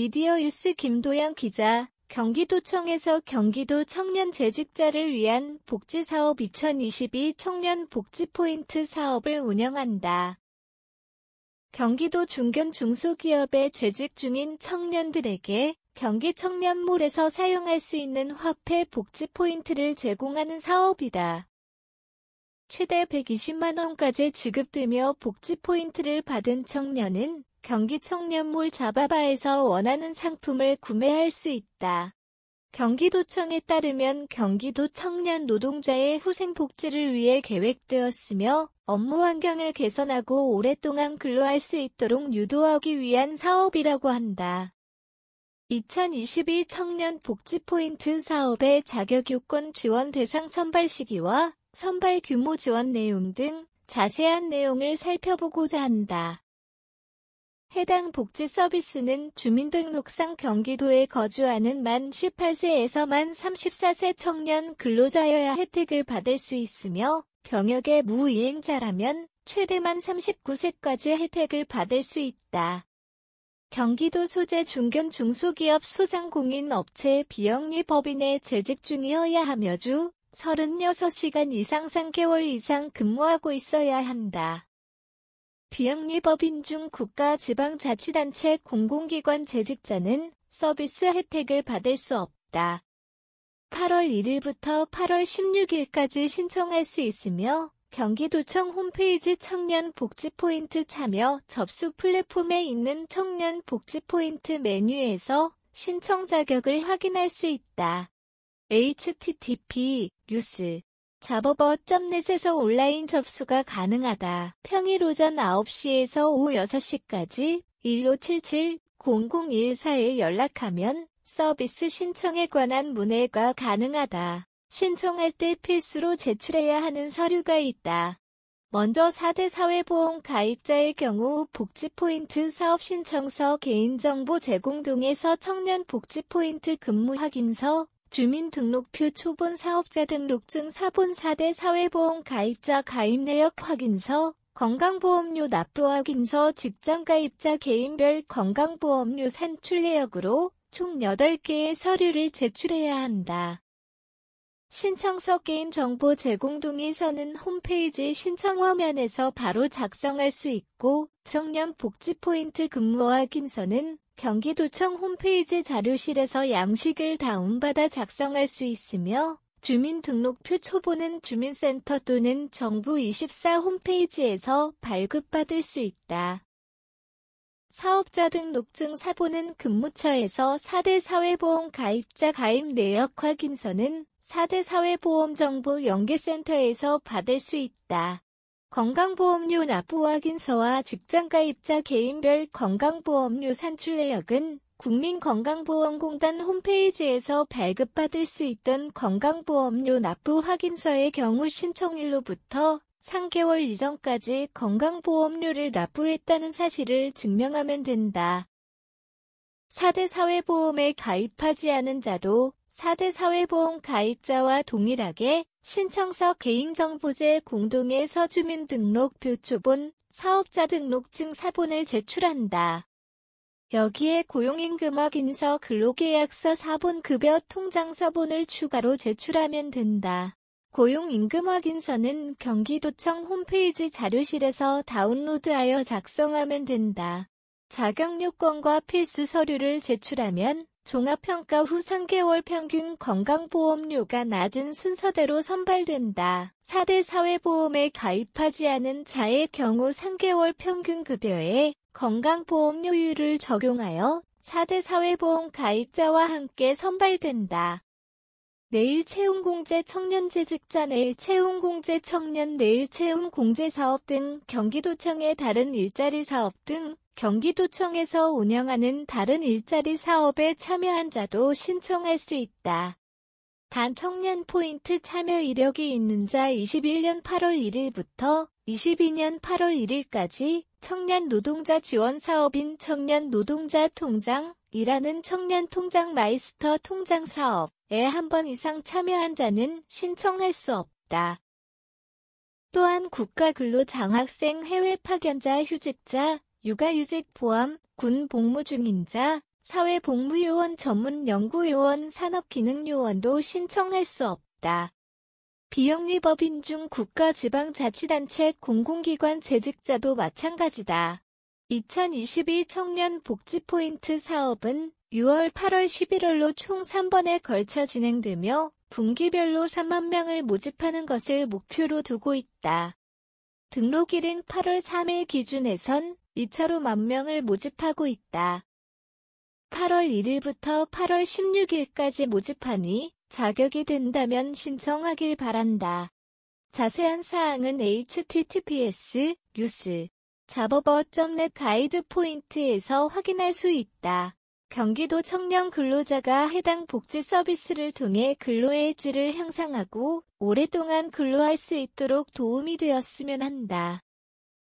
미디어 뉴스 김도영 기자, 경기도청에서 경기도 청년 재직자를 위한 복지사업 2022 청년 복지포인트 사업을 운영한다. 경기도 중견 중소기업에 재직 중인 청년들에게 경기 청년몰에서 사용할 수 있는 화폐 복지 포인트를 제공하는 사업이다. 최대 120만원까지 지급되며 복지 포인트를 받은 청년은 경기 청년몰 자바바에서 원하는 상품을 구매할 수 있다. 경기도청에 따르면 경기도 청년 노동자의 후생 복지를 위해 계획되었으며 업무 환경을 개선하고 오랫동안 근로할 수 있도록 유도하기 위한 사업이라고 한다. 2022 청년 복지 포인트 사업의 자격 요건 지원 대상 선발 시기와 선발 규모 지원 내용 등 자세한 내용을 살펴보고자 한다. 해당 복지 서비스는 주민등록상 경기도에 거주하는 만 18세에서 만 34세 청년 근로자여야 혜택을 받을 수 있으며 병역의 무이행자라면 최대만 39세까지 혜택을 받을 수 있다. 경기도 소재 중견 중소기업 소상공인 업체 비영리 법인에 재직 중이어야 하며 주 36시간 이상 3개월 이상 근무하고 있어야 한다. 비영리법인 중 국가 지방자치단체 공공기관 재직자는 서비스 혜택을 받을 수 없다. 8월 1일부터 8월 16일까지 신청할 수 있으며 경기도청 홈페이지 청년복지포인트 참여 접수 플랫폼에 있는 청년복지포인트 메뉴에서 신청 자격을 확인할 수 있다. http 뉴스 잡업어.net에서 온라인 접수가 가능하다. 평일 오전 9시에서 오후 6시까지 1577-0014에 연락하면 서비스 신청에 관한 문의가 가능하다. 신청할 때 필수로 제출해야 하는 서류가 있다. 먼저 4대 사회보험 가입자의 경우 복지포인트 사업신청서 개인정보 제공 등에서 청년복지포인트 근무 확인서 주민등록표 초본 사업자 등록증 사본 4대 사회보험 가입자 가입 내역 확인서 건강보험료 납부 확인서 직장가입자 개인별 건강보험료 산출 내역으로 총 8개의 서류를 제출해야 한다. 신청서 게임 정보 제공 동의서는 홈페이지 신청 화면에서 바로 작성할 수 있고 청년 복지 포인트 근무 확인서는 경기도청 홈페이지 자료실에서 양식을 다운받아 작성할 수 있으며 주민등록표 초보는 주민센터 또는 정부24 홈페이지에서 발급받을 수 있다. 사업자 등록증 사본은 근무처에서 4대 사회보험 가입자 가입 내역 확인서는 4대 사회보험정보 연계센터에서 받을 수 있다. 건강보험료 납부 확인서와 직장가입자 개인별 건강보험료 산출 내역은 국민건강보험공단 홈페이지에서 발급받을 수 있던 건강보험료 납부 확인서의 경우 신청일로부터 3개월 이전까지 건강보험료를 납부했다는 사실을 증명하면 된다. 4대 사회보험에 가입하지 않은 자도 4대 사회보험 가입자와 동일하게 신청서 개인정보제 공동의 서주민등록표 초본, 사업자등록증 사본을 제출한다. 여기에 고용임금확인서 근로계약서 사본 급여 통장 사본을 추가로 제출하면 된다. 고용임금확인서는 경기도청 홈페이지 자료실에서 다운로드하여 작성하면 된다. 자격요건과 필수 서류를 제출하면 종합평가 후 3개월 평균 건강보험료가 낮은 순서대로 선발된다. 4대 사회보험에 가입하지 않은 자의 경우 3개월 평균 급여에 건강보험료율을 적용하여 4대 사회보험 가입자와 함께 선발된다. 내일 채용공제 청년 재직자 내일 채용공제 청년 내일 채용공제 사업 등 경기도청의 다른 일자리 사업 등 경기도청에서 운영하는 다른 일자리 사업에 참여한 자도 신청할 수 있다. 단 청년 포인트 참여 이력이 있는 자 21년 8월 1일부터 2022년 8월 1일까지 청년 노동자 지원 사업인 청년 노동자 통장이라는 청년 통장 마이스터 통장 사업에 한 번 이상 참여한 자는 신청할 수 없다. 또한 국가근로 장학생 해외 파견자 휴직자, 육아휴직 포함, 군 복무 중인 자, 사회복무요원 전문연구요원 산업기능요원도 신청할 수 없다. 비영리법인 중 국가지방자치단체 공공기관 재직자도 마찬가지다. 2022 청년 복지 포인트 사업은 6월 8월 11월로 총 3번에 걸쳐 진행되며 분기별로 3만 명을 모집하는 것을 목표로 두고 있다. 등록일인 8월 3일 기준에선 2차로 만 명을 모집하고 있다. 8월 1일부터 8월 16일까지 모집하니 자격이 된다면 신청하길 바란다. 자세한 사항은 https 뉴스 잡어버.net 가이드 포인트에서 확인할 수 있다. 경기도 청년 근로자가 해당 복지 서비스를 통해 근로의 질을 향상하고 오랫동안 근로할 수 있도록 도움이 되었으면 한다.